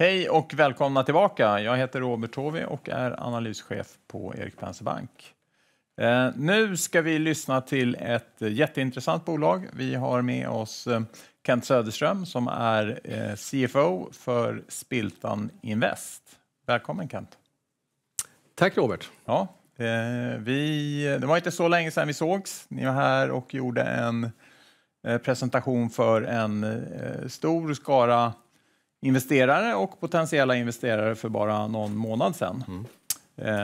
Hej och välkomna tillbaka. Jag heter Robert Tove och är analyschef på Erik Penser Bank. Eh, nu ska vi lyssna till ett jätteintressant bolag. Vi har med oss eh, Kent Söderström som är eh, CFO för Spiltan Invest. Välkommen Kent. Tack Robert. Ja, vi, det var inte så länge sedan vi sågs. Ni var här och gjorde en presentation för en stor skara investerare och potentiella investerare för bara någon månad sedan. Mm.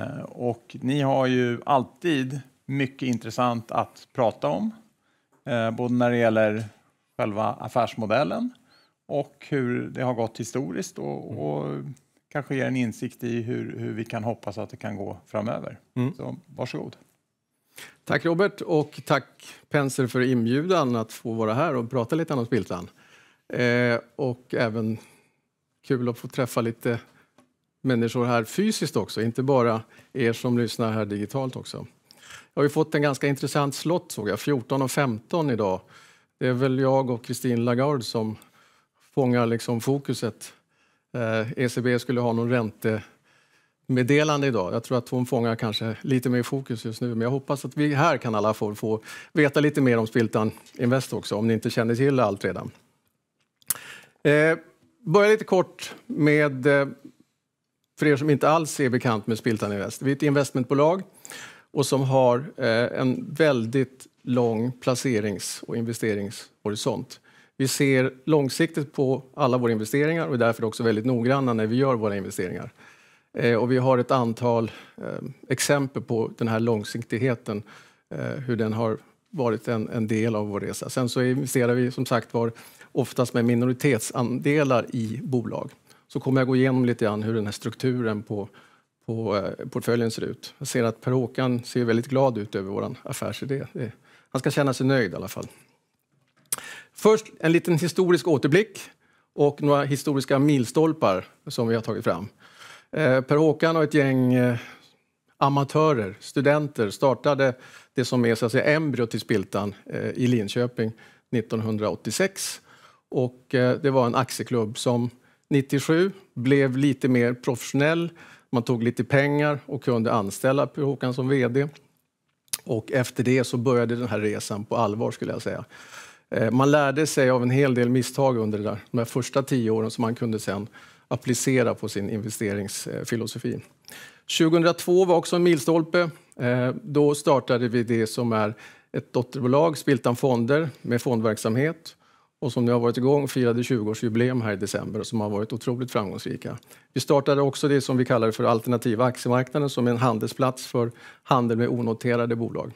Eh, och ni har ju alltid mycket intressant att prata om, eh, både när det gäller själva affärsmodellen och hur det har gått historiskt och, mm. och kanske ger en insikt i hur, hur vi kan hoppas att det kan gå framöver. Mm. Så varsågod. Tack Robert och tack Penser för inbjudan att få vara här och prata lite om Spiltan. Eh, och även kul att få träffa lite människor här fysiskt också, inte bara er som lyssnar här digitalt också. Jag har ju fått en ganska intressant slott såg jag, 14 och 15 idag. Det är väl jag och Christine Lagarde som fångar liksom fokuset. Eh, ECB skulle ha någon räntemeddelande idag. Jag tror att hon fångar kanske lite mer fokus just nu, men jag hoppas att vi här kan alla få, få veta lite mer om Spiltan Invest också, om ni inte känner till allt redan. Eh, börja lite kort med, eh, för er som inte alls är bekant med Spiltan Invest. Vi är ett investmentbolag och som har eh, en väldigt lång placerings och investeringshorisont. Vi ser långsiktigt på alla våra investeringar och är därför också väldigt noggranna när vi gör våra investeringar. Eh, och vi har ett antal exempel på den här långsiktigheten, hur den har varit en, en, del av vår resa. Sen så investerar vi som sagt var oftast med minoritetsandelar i bolag. Så kommer jag gå igenom lite grann hur den här strukturen på, på eh, portföljen ser ut. Jag ser att Per-Håkan ser väldigt glad ut över vår affärsidé. Det, han ska känna sig nöjd i alla fall. Först en liten historisk återblick och några historiska milstolpar som vi har tagit fram. Eh, Per-Håkan och ett gäng eh, amatörer, studenter, startade det som är så att säga, embryo till Spiltan eh, i Linköping 1986. Och eh, det var en aktieklubb som 1997 blev lite mer professionell. Man tog lite pengar och kunde anställa Per Håkan som vd. Och efter det så började den här resan på allvar skulle jag säga. Eh, man lärde sig av en hel del misstag under där, de här första tio åren som man kunde sen applicera på sin investeringsfilosofi. 2002 var också en milstolpe. Eh, då startade vi det som är ett dotterbolag, Spiltan Fonder, med fondverksamhet och som nu har varit igång firade 20-årsjubileum här i december och som har varit otroligt framgångsrika. Vi startade också det som vi kallar för alternativa aktiemarknaden som är en handelsplats för handel med onoterade bolag.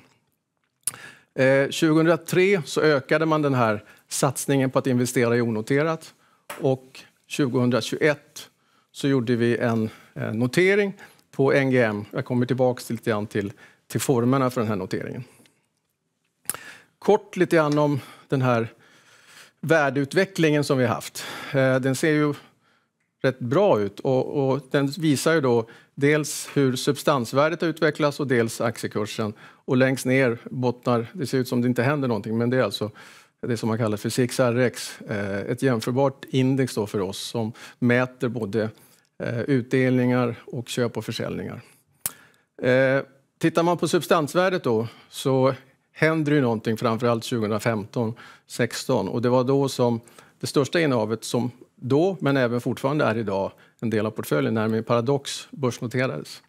2003 eh, så ökade man den här satsningen på att investera i onoterat och 2021 så gjorde vi en notering på NGM. Jag kommer tillbaka lite grann till, till formerna för den här noteringen. Kort lite grann om den här värdeutvecklingen som vi har haft. Eh, den ser ju rätt bra ut och, och, den visar ju då dels hur substansvärdet har utvecklats och dels aktiekursen. Och längst ner bottnar, det ser ut som det inte händer någonting, men det är alltså det som man kallar för 6RX, eh, ett jämförbart index då för oss som mäter både Eh, utdelningar och köp och försäljningar. Eh, tittar man på substansvärdet då så händer ju någonting framförallt 2015, 16 och det var då som det största innehavet som då, men även fortfarande är idag, en del av portföljen, nämligen Paradox, börsnoterades.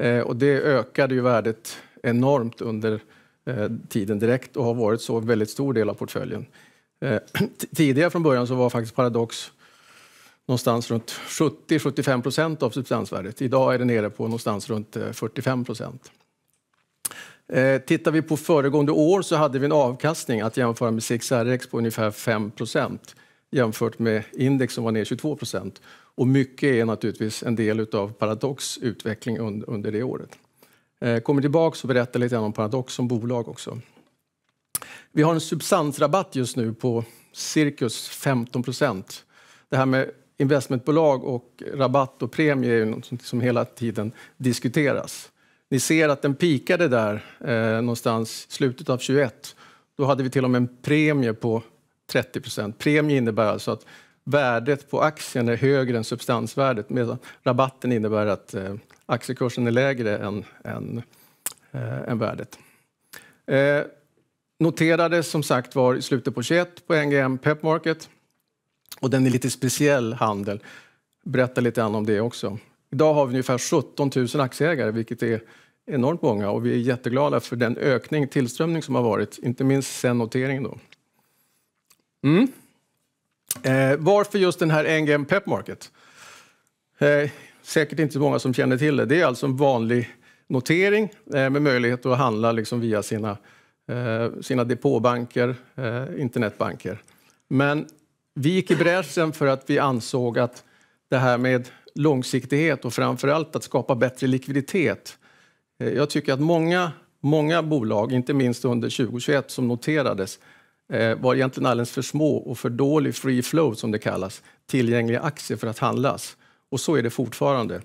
Eh, och det ökade ju värdet enormt under tiden direkt och har varit så en väldigt stor del av portföljen. Tidigare från början så var faktiskt Paradox någonstans runt 70-75 procent av substansvärdet. Idag är det nere på någonstans runt 45 eh, procent. Eh, tittar vi på föregående år så hade vi en avkastning att jämföra med CXRX på ungefär 5 procent jämfört med index som var ner 22 procent. Och mycket är naturligtvis en del av Paradox utveckling under, det året. Eh, kommer tillbaka och berättar lite om Paradox som bolag också. Vi har en substansrabatt just nu på cirkus 15 procent. Det här med investmentbolag och rabatt och premie är ju något som hela tiden diskuteras. Ni ser att den pikade där eh, någonstans slutet av 21. Då hade vi till och med en premie på 30 procent. Premie innebär alltså att värdet på aktien är högre än substansvärdet medan rabatten innebär att eh, aktiekursen är lägre än, än, eh, än värdet. Eh, noterades som sagt var i slutet på 21 på NGM Pep Market. Och den är lite speciell handel. Berätta lite grann om det också. Idag har vi ungefär 17 000 aktieägare, vilket är enormt många och vi är jätteglada för den ökning, tillströmning som har varit, inte minst sen noteringen då. Mm. Eh, varför just den här NGM Pep Market? Eh, säkert inte så många som känner till det. Det är alltså en vanlig notering eh, med möjlighet att handla liksom via sina, eh, sina depåbanker, eh, internetbanker. Men vi gick i bräschen för att vi ansåg att det här med långsiktighet och framför allt att skapa bättre likviditet. Eh, jag tycker att många, många bolag, inte minst under 2021 som noterades, eh, var egentligen alldeles för små och för dålig free flow som det kallas, tillgängliga aktier för att handlas. Och så är det fortfarande.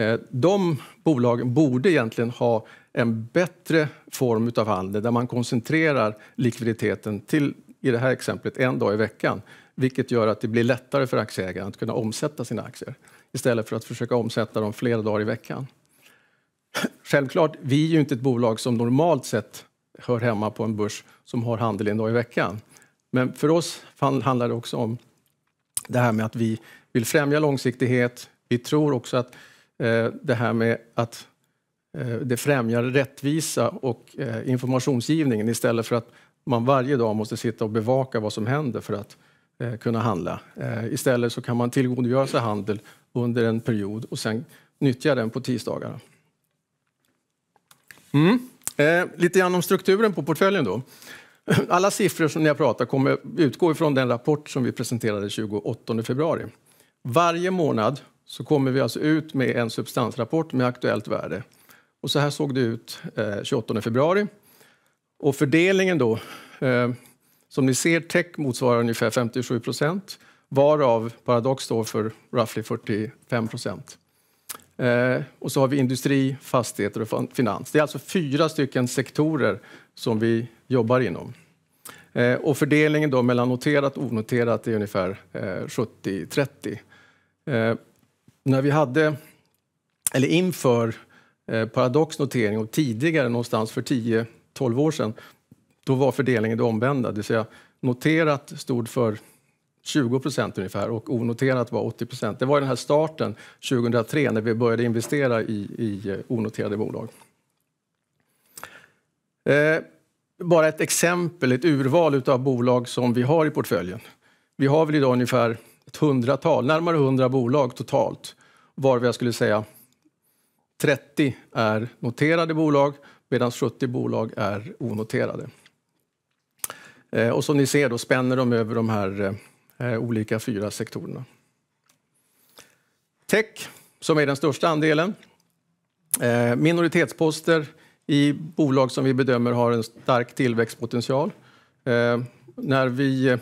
Eh, de bolagen borde egentligen ha en bättre form av handel där man koncentrerar likviditeten till, i det här exemplet, en dag i veckan vilket gör att det blir lättare för aktieägaren att kunna omsätta sina aktier istället för att försöka omsätta dem flera dagar i veckan. Självklart, vi är ju inte ett bolag som normalt sett hör hemma på en börs som har handel en dag i veckan. Men för oss handlar det också om det här med att vi vill främja långsiktighet. Vi tror också att eh, det här med att eh, det främjar rättvisa och eh, informationsgivningen istället för att man varje dag måste sitta och bevaka vad som händer för att Eh, kunna handla. Eh, istället så kan man tillgodogöra sig handel under en period och sen nyttja den på tisdagarna. Mm. Eh, lite grann om strukturen på portföljen då. Alla siffror som ni har pratat kommer utgå ifrån den rapport som vi presenterade 28 februari. Varje månad så kommer vi alltså ut med en substansrapport med aktuellt värde. Och så här såg det ut 28 februari. Och fördelningen då som ni ser, tech motsvarar ungefär 57 procent varav Paradox står för roughly 45 procent. Eh, och så har vi industri, fastigheter och finans. Det är alltså fyra stycken sektorer som vi jobbar inom. Eh, och fördelningen då mellan noterat och onoterat är ungefär eh, 70-30. Eh, när vi hade, eller inför eh, Paradox notering och tidigare, någonstans för 10-12 år sedan, då var fördelningen det omvända, det vill säga noterat stod för 20 ungefär och onoterat var 80 Det var den här starten 2003 när vi började investera i, i eh, onoterade bolag. Eh, bara ett exempel, ett urval av bolag som vi har i portföljen. Vi har väl idag ungefär ett hundratal, närmare 100 bolag totalt, varav jag skulle säga 30 är noterade bolag medan 70 bolag är onoterade. Eh, och som ni ser då spänner de över de här eh, eh, olika fyra sektorerna. Tech, som är den största andelen. Minoritetsposter i bolag som vi bedömer har en stark tillväxtpotential. När vi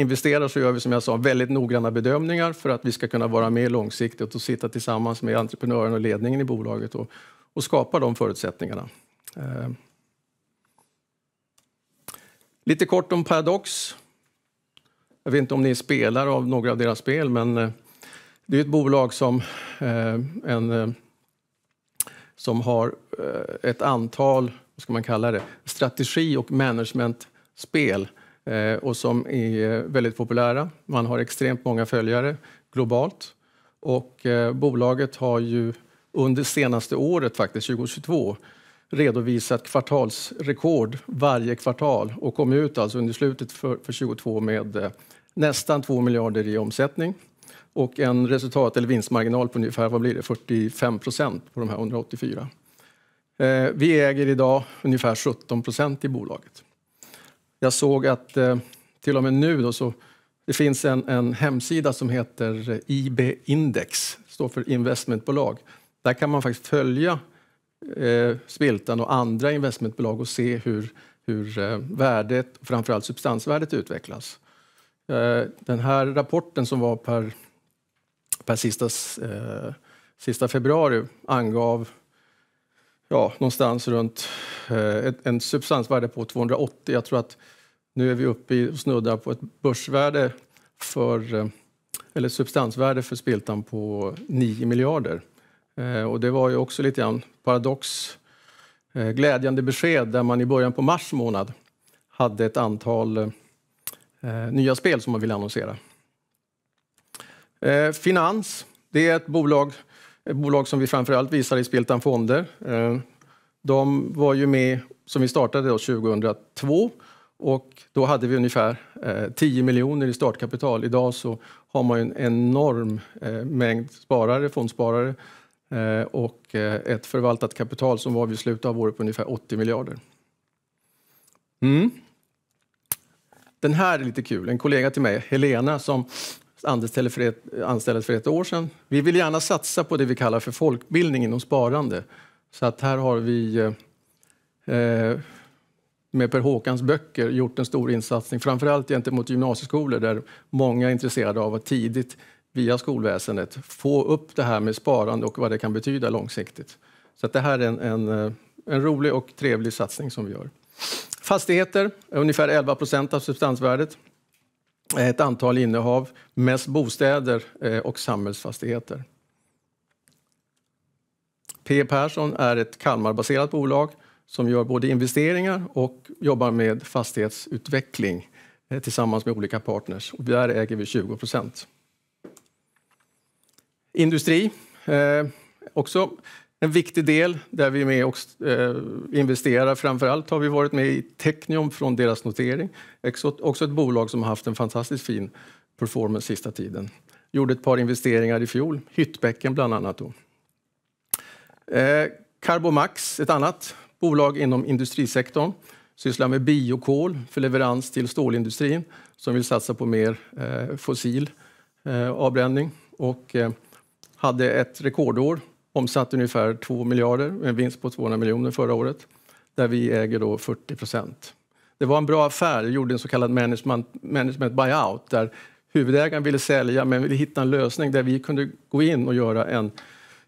investerar så gör vi som jag sa väldigt noggranna bedömningar för att vi ska kunna vara med långsiktigt och sitta tillsammans med entreprenören och ledningen i bolaget och skapa de förutsättningarna. Lite kort om Paradox. Jag vet inte om ni spelar av några av deras spel, men eh, det är ett bolag som, eh, en, eh, som har ett antal, vad ska man kalla det, strategi och managementspel och som är väldigt populära. Man har extremt många följare globalt och bolaget har ju under senaste året, faktiskt 2022, redovisat kvartalsrekord varje kvartal och kom ut alltså under slutet för 2022 med eh, nästan 2 miljarder i omsättning och en resultat- eller vinstmarginal på ungefär, vad blir det, 45% på de här 184. Eh, vi äger idag ungefär 17% i bolaget. Jag såg att eh, till och med nu då så det finns en hemsida som heter IB Index, står för investmentbolag. Där kan man faktiskt följa eh, Spiltan och andra investmentbolag och se hur, hur eh, värdet, framförallt substansvärdet, utvecklas. Eh, den här rapporten som var per, per sista, eh, sista februari angav ja, någonstans runt eh, en substansvärde på 280. Jag tror att nu är vi uppe i och snuddar på ett börsvärde för, eh, eller substansvärde för Spiltan på 9 miljarder. Eh, och det var ju också lite grann paradox, eh, glädjande besked där man i början på mars månad hade ett antal eh, nya spel som man ville annonsera. Finans, det är ett bolag, ett bolag som vi framförallt visar i Speltan Fonder. De var ju med som vi startade då 2002 och då hade vi ungefär 10 miljoner i startkapital. Idag så har man ju en enorm mängd sparare, fondsparare Eh, och eh, ett förvaltat kapital som var vid slutet av året på ungefär 80 miljarder. Mm. Den här är lite kul. En kollega till mig, Helena, som anställdes för, ett, år sedan. Vi vill gärna satsa på det vi kallar för folkbildning inom sparande. Så att här har vi eh, eh med Per Håkans böcker gjort en stor insatsning, framförallt gentemot gymnasieskolor där många är intresserade av att tidigt via skolväsendet få upp det här med sparande och vad det kan betyda långsiktigt. Så det här är en, en, eh, en, rolig och trevlig satsning som vi gör. Fastigheter, är ungefär 11 procent av substansvärdet. Ett antal innehav, mest bostäder eh, och samhällsfastigheter. P Persson är ett Kalmarbaserat bolag som gör både investeringar och jobbar med fastighetsutveckling eh, tillsammans med olika partners. där äger vi 20 procent. Industri, eh, också en viktig del där vi är med och eh, investerar. Framförallt har vi varit med i Technium från deras notering. Också ett bolag som har haft en fantastiskt fin performance sista tiden. Gjorde ett par investeringar i fjol, Hyttbäcken bland annat. Då. Eh, Carbomax, ett annat bolag inom industrisektorn, sysslar med biokol för leverans till stålindustrin som vill satsa på mer eh, fossil eh, avbränning. Och, eh, hade ett rekordår, omsatte ungefär 2 miljarder, en vinst på 200 miljoner förra året, där vi äger då 40 procent. Det var en bra affär, vi gjorde en så kallad management, management buyout där huvudägaren ville sälja men ville hitta en lösning där vi kunde gå in och göra en,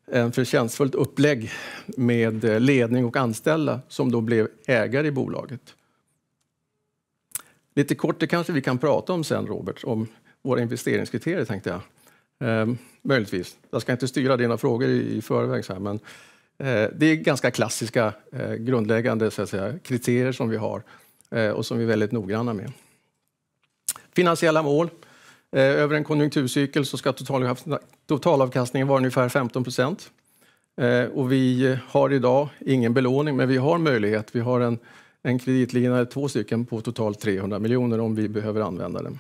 en förtjänstfullt upplägg med ledning och anställda som då blev ägare i bolaget. Lite kort, det kanske vi kan prata om sen Robert, om våra investeringskriterier tänkte jag. Eh, möjligtvis. Jag ska inte styra dina frågor i, i förväg, så här, men eh, det är ganska klassiska eh, grundläggande så att säga, kriterier som vi har eh, och som vi är väldigt noggranna med. Finansiella mål. Eh, över en konjunkturcykel så ska totalavkastningen vara ungefär 15 procent. Eh, och vi har idag ingen belåning, men vi har möjlighet. Vi har en, en kreditlinje, två stycken, på totalt 300 miljoner om vi behöver använda den.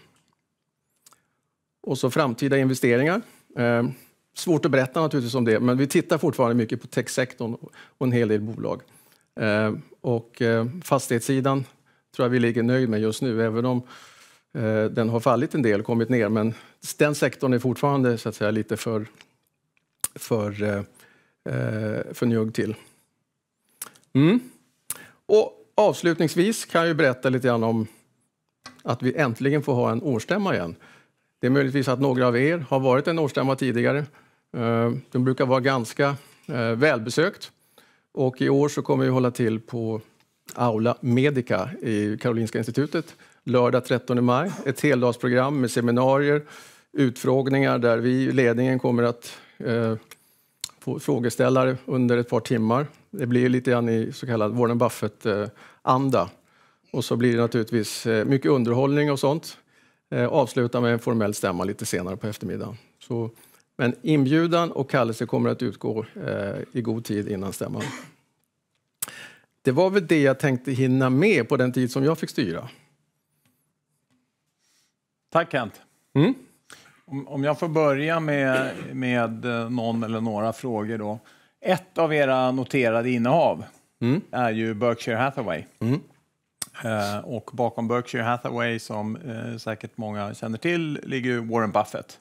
Och så framtida investeringar. Eh, svårt att berätta naturligtvis om det, men vi tittar fortfarande mycket på techsektorn och en hel del bolag. Eh, och eh, fastighetssidan tror jag vi ligger nöjd med just nu, även om den har fallit en del, kommit ner, men den sektorn är fortfarande så att säga, lite för, för, för njugg till. Mm. Och avslutningsvis kan jag berätta lite grann om att vi äntligen får ha en årsstämma igen. Det är möjligtvis att några av er har varit en årsstämma tidigare. Eh, Den brukar vara ganska eh, välbesökt. Och I år så kommer vi hålla till på Aula Medica i Karolinska institutet lördag 13 maj. Ett heldagsprogram med seminarier, utfrågningar där vi i ledningen kommer att eh, få frågeställare under ett par timmar. Det blir lite grann i så kallad Warren Buffett-anda. och så blir det naturligtvis mycket underhållning och sånt. Eh, avsluta med en formell stämma lite senare på eftermiddagen. Så, men inbjudan och kallelse kommer att utgå eh, i god tid innan stämman. Det var väl det jag tänkte hinna med på den tid som jag fick styra. Tack Kent. Mm? Om, om, jag får börja med, med eh, någon eller några frågor då. Ett av era noterade innehav mm? är ju Berkshire Hathaway. Mm. Eh, och bakom Berkshire Hathaway, som eh, säkert många känner till, ligger Warren Buffett.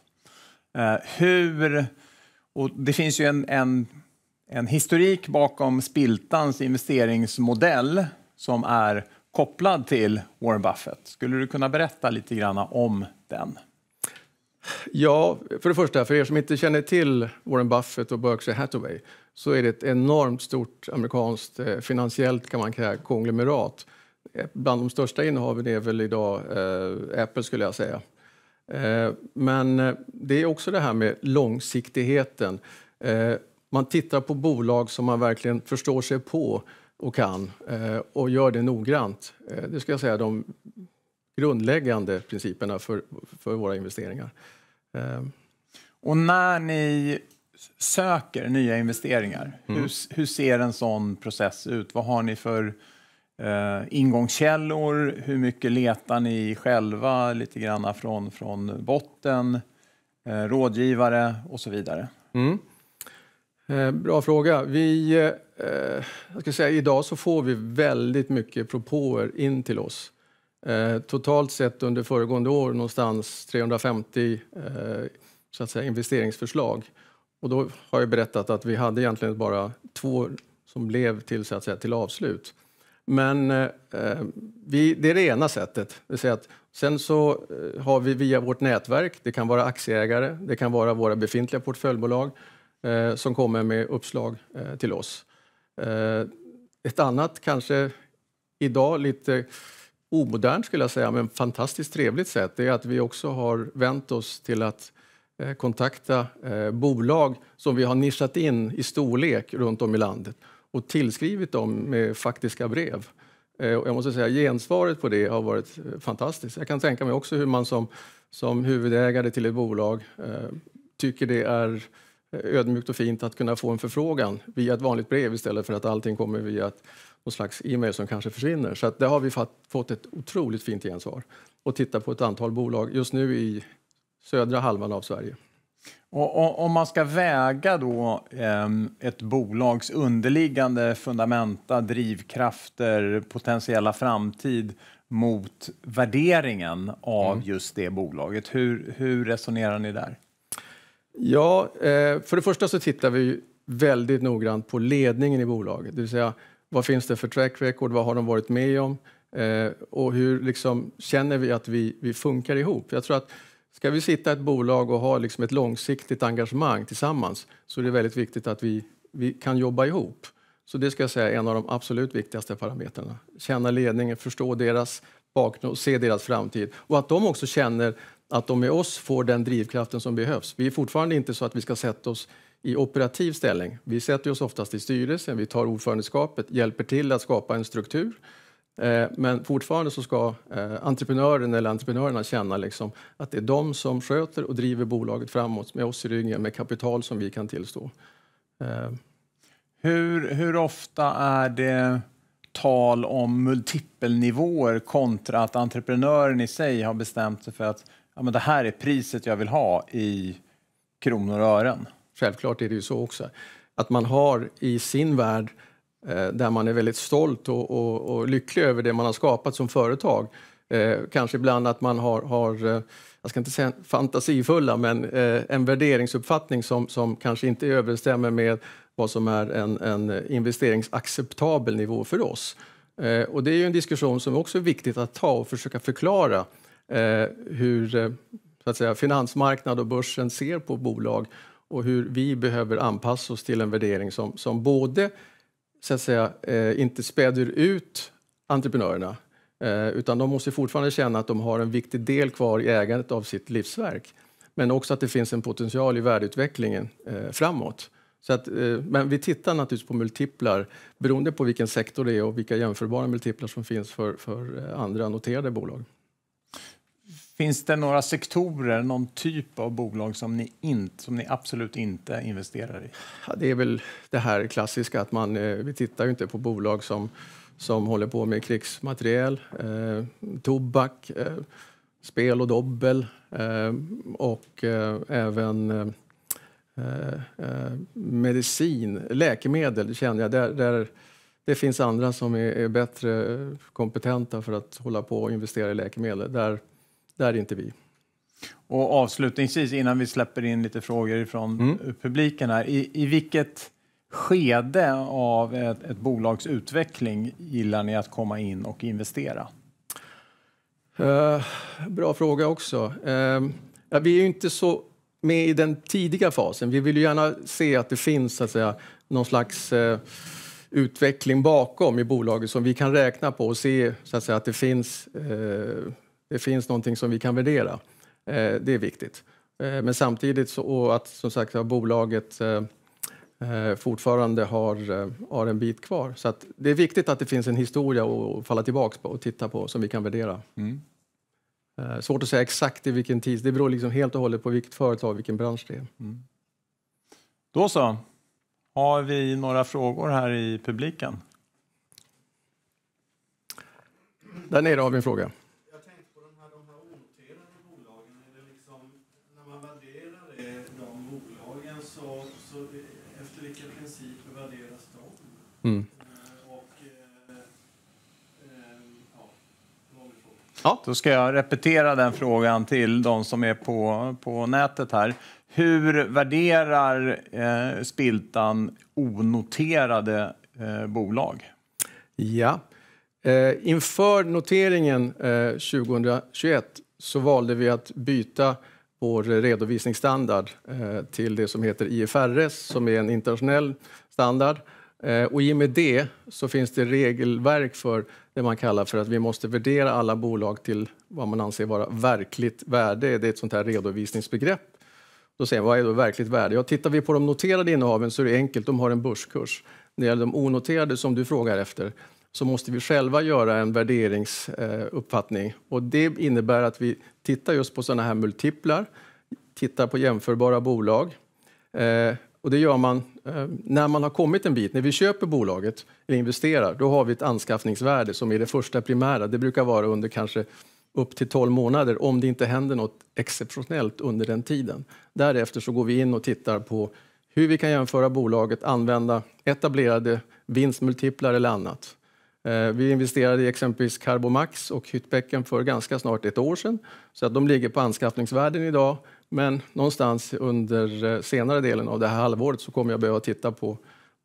Eh, hur... Och det finns ju en, en, en historik bakom Spiltans investeringsmodell som är kopplad till Warren Buffett. Skulle du kunna berätta lite grann om den? Ja, för det första, för er som inte känner till Warren Buffett och Berkshire Hathaway så är det ett enormt stort amerikanskt finansiellt kan man kalla, konglomerat Bland de största innehaven är väl idag eh, Apple skulle jag säga. Eh, men eh, det är också det här med långsiktigheten. Eh, man tittar på bolag som man verkligen förstår sig på och kan eh, och gör det noggrant. Eh, det ska jag säga de grundläggande principerna för, för våra investeringar. Och när ni söker nya investeringar, mm. hur, hur ser en sån process ut? Vad har ni för eh, ingångskällor, hur mycket letar ni själva lite grann från, från botten, eh, rådgivare och så vidare? Mm. Eh, bra fråga. Vi, eh, jag ska säga, idag så får vi väldigt mycket propåer in till oss. Eh, totalt sett under föregående år någonstans 350 så att säga, investeringsförslag. Och då har jag berättat att vi hade egentligen bara två som blev till, så att säga, till avslut. Men eh, eh, vi, det är det ena sättet. Det vill att sen så eh, har vi via vårt nätverk, det kan vara aktieägare, det kan vara våra befintliga portföljbolag eh, som kommer med uppslag eh, till oss. Eh, ett annat, kanske idag lite omodernt skulle jag säga, men fantastiskt trevligt sätt, det är att vi också har vänt oss till att kontakta bolag som vi har nischat in i storlek runt om i landet och tillskrivit dem med faktiska brev. Eh, jag måste säga gensvaret på det har varit eh, fantastiskt. Jag kan tänka mig också hur man som, som huvudägare till ett bolag eh, tycker det är ödmjukt och fint att kunna få en förfrågan via ett vanligt brev istället för att allting kommer via ett, någon slags e-mail som kanske försvinner. Så att där har vi fått ett otroligt fint gensvar och titta på ett antal bolag just nu i södra halvan av Sverige. Och, och, om man ska väga då, eh, ett bolags underliggande fundamenta, drivkrafter, potentiella framtid mot värderingen av mm. just det bolaget. Hur, hur resonerar ni där? Ja, eh, för det första så tittar vi väldigt noggrant på ledningen i bolaget. Det vill säga, vad finns det för track record? Vad har de varit med om? Eh, och hur liksom, känner vi att vi, vi funkar ihop? Jag tror att Ska vi sitta i ett bolag och ha liksom ett långsiktigt engagemang tillsammans så är det väldigt viktigt att vi, vi kan jobba ihop. Så det ska jag säga är en av de absolut viktigaste parametrarna. Känna ledningen, förstå deras bakgrund och se deras framtid. Och att de också känner att de med oss får den drivkraften som behövs. Vi är fortfarande inte så att vi ska sätta oss i operativ ställning. Vi sätter oss oftast i styrelsen, vi tar ordförandeskapet, hjälper till att skapa en struktur Eh, men fortfarande så ska eh, entreprenören eller entreprenörerna känna liksom att det är de som sköter och driver bolaget framåt med oss i ryggen, med kapital som vi kan tillstå. Eh. Hur, hur ofta är det tal om multipelnivåer kontra att entreprenören i sig har bestämt sig för att ja, men det här är priset jag vill ha i kronor och ören? Självklart är det ju så också. Att man har i sin värld Eh, där man är väldigt stolt och, och, och, lycklig över det man har skapat som företag. Eh, kanske ibland att man har, har, eh, jag ska inte säga fantasifulla, men eh, en värderingsuppfattning som, som kanske inte överensstämmer med vad som är en, en investeringsacceptabel nivå för oss. Eh, och det är ju en diskussion som också är viktigt att ta och försöka förklara eh, hur så att säga, finansmarknad och börsen ser på bolag och hur vi behöver anpassa oss till en värdering som, som både så att säga, eh, inte späder ut entreprenörerna eh, utan de måste fortfarande känna att de har en viktig del kvar i ägandet av sitt livsverk men också att det finns en potential i värdeutvecklingen eh, framåt. Så att, men vi tittar naturligtvis på multiplar beroende på vilken sektor det är och vilka jämförbara multiplar som finns för, för andra noterade bolag. Finns det några sektorer, någon typ av bolag som ni, in, som ni absolut inte investerar i? Ja, det är väl det här klassiska att man, eh, vi tittar inte på bolag som, som håller på med krigsmateriel, eh, tobak, eh, spel och dobbel eh, och eh, även eh, medicin, läkemedel känner jag. Där, där det finns andra som är, är, bättre kompetenta för att hålla på och investera i läkemedel. Där, där är inte vi. Och avslutningsvis, innan vi släpper in lite frågor från mm. publiken här. I, I vilket skede av ett, ett bolags utveckling gillar ni att komma in och investera? Eh, bra fråga också. Eh, vi är ju inte så med i den tidiga fasen. Vi vill ju gärna se att det finns så att säga, någon slags eh, utveckling bakom i bolaget som vi kan räkna på och se så att, säga, att det finns eh, det finns någonting som vi kan värdera. Eh, det är viktigt. Eh, men samtidigt så, och att som sagt att bolaget eh, fortfarande har, har en bit kvar. Så att det är viktigt att det finns en historia att falla tillbaka på och titta på som vi kan värdera. Mm. Svårt att säga exakt i vilken tid, det beror liksom helt och hållet på vilket företag, och vilken bransch det är. Mm. Då så, har vi några frågor här i publiken? Där nere har vi en fråga. Mm. Ja. Då ska jag repetera den frågan till de som är på, på nätet här. Hur värderar eh, Spiltan onoterade eh, bolag? Ja, eh, inför noteringen eh, 2021 så valde vi att byta vår redovisningsstandard eh, till det som heter IFRS som är en internationell standard Eh, och I och med det så finns det regelverk för det man kallar för att vi måste värdera alla bolag till vad man anser vara verkligt värde. Det är ett sånt här redovisningsbegrepp. Då säger man, vad är då verkligt värde? Ja, tittar vi på de noterade innehaven så är det enkelt, de har en börskurs. När det gäller de onoterade som du frågar efter så måste vi själva göra en värderingsuppfattning. Eh, och det innebär att vi tittar just på sådana här multiplar, tittar på jämförbara bolag eh, och det gör man eh, när man har kommit en bit. När vi köper bolaget eller investerar, då har vi ett anskaffningsvärde som är det första primära. Det brukar vara under kanske upp till 12 månader om det inte händer något exceptionellt under den tiden. Därefter så går vi in och tittar på hur vi kan jämföra bolaget, använda etablerade vinstmultiplar eller annat. Eh, vi investerade i exempelvis Carbomax och Hyttbäcken för ganska snart ett år sedan. Så att de ligger på anskaffningsvärden idag men någonstans under eh, senare delen av det här halvåret så kommer jag behöva titta på,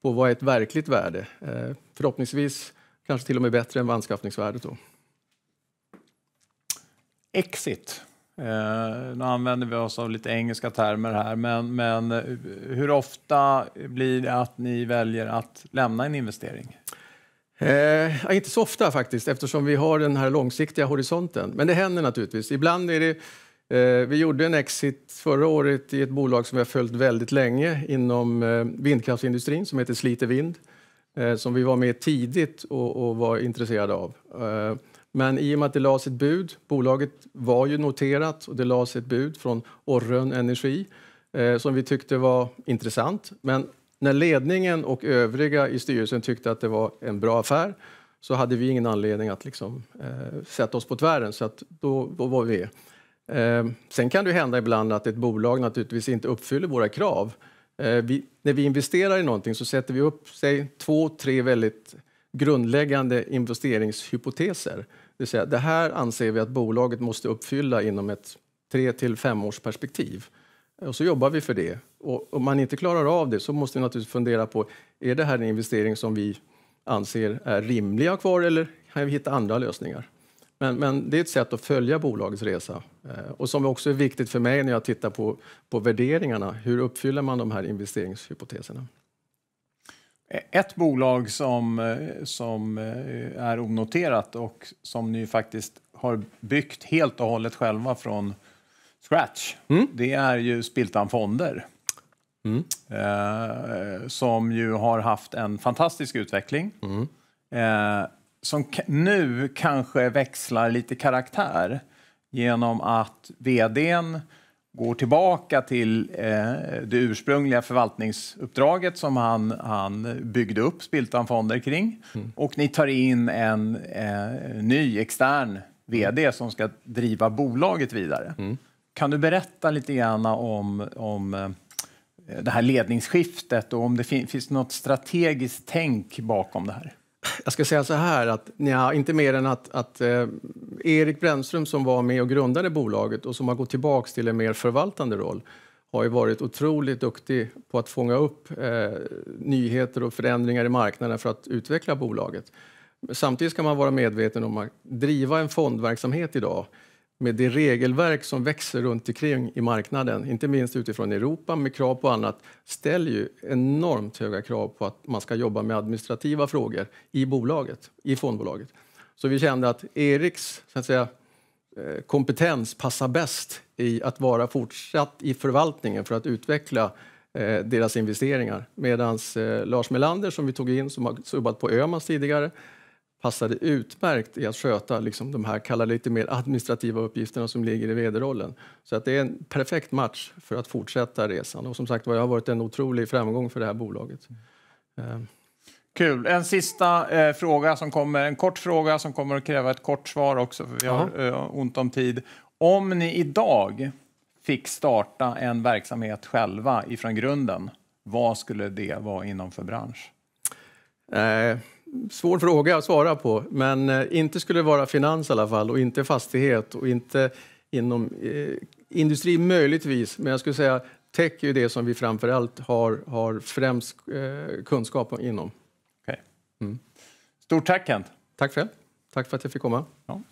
på vad är ett verkligt värde? Eh, förhoppningsvis kanske till och med bättre än anskaffningsvärdet då. Exit. Eh, nu använder vi oss av lite engelska termer här, men, men eh, hur ofta blir det att ni väljer att lämna en investering? Eh, inte så ofta faktiskt, eftersom vi har den här långsiktiga horisonten. Men det händer naturligtvis. Ibland är det Eh, vi gjorde en exit förra året i ett bolag som vi har följt väldigt länge inom eh, vindkraftsindustrin som heter Slite Vind, eh, som vi var med tidigt och var intresserade av. Men i och med att det lades ett bud, bolaget var ju noterat och det lades ett bud från Orrön Energi, som vi tyckte var intressant. Men när ledningen och övriga i styrelsen tyckte att det var en bra affär, så hade vi ingen anledning att liksom sätta oss på tvären. Så att då var vi med. Ehm, sen kan det hända ibland att ett bolag naturligtvis inte uppfyller våra krav. Ehm, vi, när vi investerar i någonting så sätter vi upp säg, två, tre väldigt grundläggande investeringshypoteser. Det vill säga, det här anser vi att bolaget måste uppfylla inom ett tre till femårsperspektiv. Och så jobbar vi för det. Och om man inte klarar av det så måste vi naturligtvis fundera på är det här en investering som vi anser är rimlig att ha kvar eller kan vi hitta andra lösningar? Men, men det är ett sätt att följa bolagets resa. Eh, och som också är viktigt för mig när jag tittar på, på värderingarna, hur uppfyller man de här investeringshypoteserna? Eh, ett bolag som, eh, som är onoterat och som ni faktiskt har byggt helt och hållet själva från scratch, mm. det är ju Spiltan Fonder. Mm. Eh, som ju har haft en fantastisk utveckling. Mm. Eh, som nu kanske växlar lite karaktär genom att vdn går tillbaka till eh, det ursprungliga förvaltningsuppdraget som han, han byggde upp Spiltan Fonder kring. Mm. Och ni tar in en eh, ny extern vd mm. som ska driva bolaget vidare. Mm. Kan du berätta lite grann om, om eh, det här ledningsskiftet och om det fin finns något strategiskt tänk bakom det här? Jag ska säga så här, att nja, inte mer än att, att eh, Erik Brännström som var med och grundade bolaget och som har gått tillbaka till en mer förvaltande roll har ju varit otroligt duktig på att fånga upp eh, nyheter och förändringar i marknaden för att utveckla bolaget. Samtidigt ska man vara medveten om att driva en fondverksamhet idag med det regelverk som växer runt omkring i marknaden, inte minst utifrån Europa med krav på annat, ställer ju enormt höga krav på att man ska jobba med administrativa frågor i bolaget, i fondbolaget. Så vi kände att Eriks så att säga, eh, kompetens passar bäst i att vara fortsatt i förvaltningen för att utveckla eh, deras investeringar. Medan eh, Lars Melander som vi tog in, som har jobbat på Ömans tidigare, passade utmärkt i att sköta liksom, de här kallar lite mer administrativa uppgifterna som ligger i vd-rollen. Så att det är en perfekt match för att fortsätta resan. Och som sagt var, det har varit en otrolig framgång för det här bolaget. Mm. Kul. En sista eh, fråga som kommer, en kort fråga som kommer att kräva ett kort svar också för vi har eh, ont om tid. Om ni idag fick starta en verksamhet själva ifrån grunden, vad skulle det vara inom för bransch? Eh, svår fråga att svara på, men eh, inte skulle det vara finans i alla fall och inte fastighet och inte inom eh, industri möjligtvis, men jag skulle säga tech är ju det som vi framför allt har, har främst eh, kunskap inom. Okay. Mm. Stort tack Kent! Tack själv! Tack för att jag fick komma. Ja.